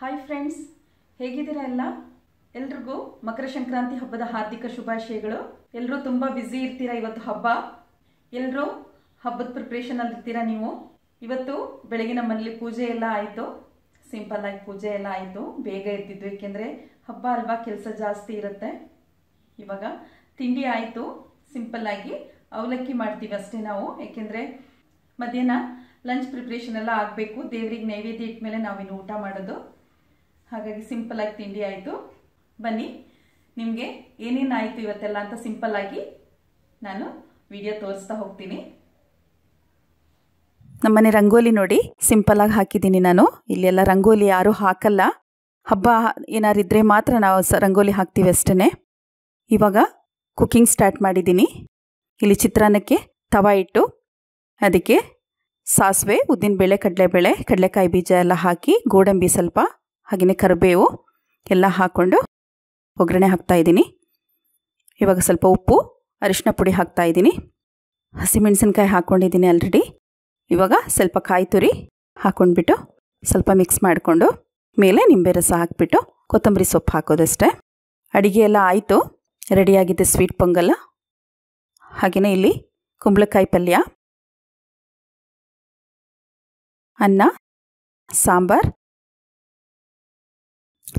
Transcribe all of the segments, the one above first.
hi friends ಹೇಗಿದ್ದೀರಾ ಎಲ್ಲ ಎಲ್ರಿಗೂ ಮಕರ ಸಂಕ್ರಾಂತಿ ಹಬ್ಬದ ಹಾರ್ದಿಕ ಶುಭಾಶಯಗಳು ಎಲ್ಲರೂ ತುಂಬ ಬ್ಯುಸಿ ಇರ್ತೀರಾ ಇವತ್ತು ಹಬ್ಬ ಎಲ್ಲರೂ ಹಬ್ಬದ ಅಲ್ಲಿ ಇರ್ತೀರಾ ನೀವು ಇವತ್ತು ಬೆಳಗಿನ ಮನೇಲಿ ಪೂಜೆ ಎಲ್ಲ ಆಯಿತು ಸಿಂಪಲ್ ಆಗಿ ಪೂಜೆ ಎಲ್ಲ ಆಯಿತು ಬೇಗ ಎದ್ದಿದ್ದು ಏಕೆಂದ್ರೆ ಹಬ್ಬ ಅಲ್ವಾ ಕೆಲಸ ಜಾಸ್ತಿ ಇರುತ್ತೆ ಇವಾಗ ತಿಂಡಿ ಆಯಿತು ಸಿಂಪಲ್ ಆಗಿ ಅವಲಕ್ಕಿ ಮಾಡ್ತೀವಿ ಅಷ್ಟೇ ನಾವು ಯಾಕೆಂದ್ರೆ ಮಧ್ಯಾಹ್ನ ಲಂಚ್ ಪ್ರಿಪ್ರೇಷನ್ ಎಲ್ಲ ಆಗಬೇಕು ದೇವರಿಗೆ ನೈವೇದ್ಯ ಇಟ್ಟ ಮೇಲೆ ನಾವಿನ್ನು ಊಟ ಮಾಡೋದು ಹಾಗಾಗಿ ಸಿಂಪಲ್ ಆಗಿ ತಿಂಡಿ ಆಯಿತು ಬನ್ನಿ ನಿಮಗೆ ಏನೇನು ಆಯಿತು ಇವತ್ತೆಲ್ಲ ಅಂತ ಸಿಂಪಲ್ ಆಗಿ ನಾನು ವಿಡಿಯೋ ತೋರಿಸ್ತಾ ಹೋಗ್ತೀನಿ ನಮ್ಮನೆ ರಂಗೋಲಿ ನೋಡಿ ಸಿಂಪಲ್ ಆಗಿ ಹಾಕಿದ್ದೀನಿ ನಾನು ಇಲ್ಲೆಲ್ಲ ರಂಗೋಲಿ ಯಾರೂ ಹಾಕಲ್ಲ ಹಬ್ಬ ಏನಾರು ಇದ್ರೆ ಮಾತ್ರ ನಾವು ಸ ರಂಗೋಲಿ ಹಾಕ್ತೀವಿ ಅಷ್ಟೇ ಇವಾಗ ಕುಕ್ಕಿಂಗ್ ಸ್ಟಾರ್ಟ್ ಮಾಡಿದ್ದೀನಿ ಇಲ್ಲಿ ಚಿತ್ರಾನ್ನಕ್ಕೆ ತವ ಇಟ್ಟು ಅದಕ್ಕೆ ಸಾಸಿವೆ ಉದ್ದಿನಬೇಳೆ ಕಡಲೆಬೇಳೆ ಕಡಲೆಕಾಯಿ ಬೀಜ ಎಲ್ಲ ಹಾಕಿ ಗೋಡಂಬಿ ಸ್ವಲ್ಪ ಹಾಗೆಯೇ ಕರಿಬೇವು ಎಲ್ಲ ಹಾಕ್ಕೊಂಡು ಒಗ್ಗರಣೆ ಹಾಕ್ತಾಯಿದ್ದೀನಿ ಇವಾಗ ಸ್ವಲ್ಪ ಉಪ್ಪು ಅರಿಶಿನ ಪುಡಿ ಹಾಕ್ತಾಯಿದ್ದೀನಿ ಹಸಿಮೆಣಸಿನ್ಕಾಯಿ ಹಾಕ್ಕೊಂಡಿದ್ದೀನಿ ಆಲ್ರೆಡಿ ಇವಾಗ ಸ್ವಲ್ಪ ಕಾಯಿ ತುರಿ ಹಾಕ್ಕೊಂಡ್ಬಿಟ್ಟು ಸ್ವಲ್ಪ ಮಿಕ್ಸ್ ಮಾಡಿಕೊಂಡು ಮೇಲೆ ನಿಂಬೆ ರಸ ಹಾಕಿಬಿಟ್ಟು ಕೊತ್ತಂಬರಿ ಸೊಪ್ಪು ಹಾಕೋದಷ್ಟೇ ಅಡಿಗೆ ಎಲ್ಲ ಆಯಿತು ರೆಡಿಯಾಗಿದೆ ಸ್ವೀಟ್ ಪೊಂಗಲ್ ಹಾಗೆಯೇ ಇಲ್ಲಿ ಕುಂಬಳಕಾಯಿ ಪಲ್ಯ ಅನ್ನ ಸಾಂಬಾರ್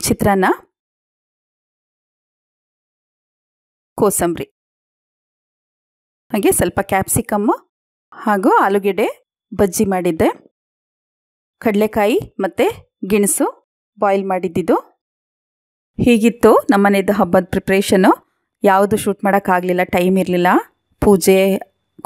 ಚಿತ್ರಾನ್ನ ಕೋಸಂಬರಿ ಹಾಗೆ ಸ್ವಲ್ಪ ಕ್ಯಾಪ್ಸಿಕಮ್ಮು ಹಾಗೂ ಆಲೂಗೆಡ್ಡೆ ಬಜ್ಜಿ ಮಾಡಿದ್ದೆ ಕಡಲೆಕಾಯಿ ಮತ್ತು ಗಿಣಸು ಬಾಯ್ಲ್ ಮಾಡಿದ್ದಿದ್ದು ಹೀಗಿತ್ತು ಮನೆಯದು ಹಬ್ಬದ ಪ್ರಿಪ್ರೇಷನು ಯಾವುದು ಶೂಟ್ ಮಾಡೋಕ್ಕಾಗಲಿಲ್ಲ ಟೈಮ್ ಇರಲಿಲ್ಲ ಪೂಜೆ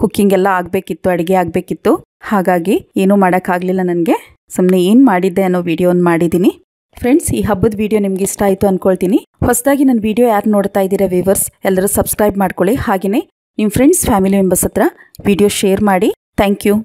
ಕುಕ್ಕಿಂಗ್ ಎಲ್ಲ ಆಗಬೇಕಿತ್ತು ಅಡುಗೆ ಆಗಬೇಕಿತ್ತು ಹಾಗಾಗಿ ಏನೂ ಮಾಡೋಕ್ಕಾಗಲಿಲ್ಲ ನನಗೆ ಸುಮ್ಮನೆ ಏನು ಮಾಡಿದ್ದೆ ಅನ್ನೋ ವಿಡಿಯೋನ ಮಾಡಿದ್ದೀನಿ ಫ್ರೆಂಡ್ಸ್ ಈ ಹಬ್ಬದ ವಿಡಿಯೋ ನಿಮ್ಗೆ ಇಷ್ಟ ಆಯಿತು ಅನ್ಕೊಳ್ತೀನಿ ಹೊಸದಾಗಿ ನನ್ನ ವಿಡಿಯೋ ಯಾರು ನೋಡ್ತಾ ಇದ್ದೀರಾ ವ್ಯೂವರ್ಸ್ ಎಲ್ಲರೂ ಸಬ್ಸ್ಕ್ರೈಬ್ ಮಾಡ್ಕೊಳ್ಳಿ ಹಾಗೆಯೇ ನಿಮ್ಮ ಫ್ರೆಂಡ್ಸ್ ಫ್ಯಾಮಿಲಿ ಮೆಂಬರ್ಸ್ ಹತ್ರ ವಿಡಿಯೋ ಶೇರ್ ಮಾಡಿ ಥ್ಯಾಂಕ್ ಯು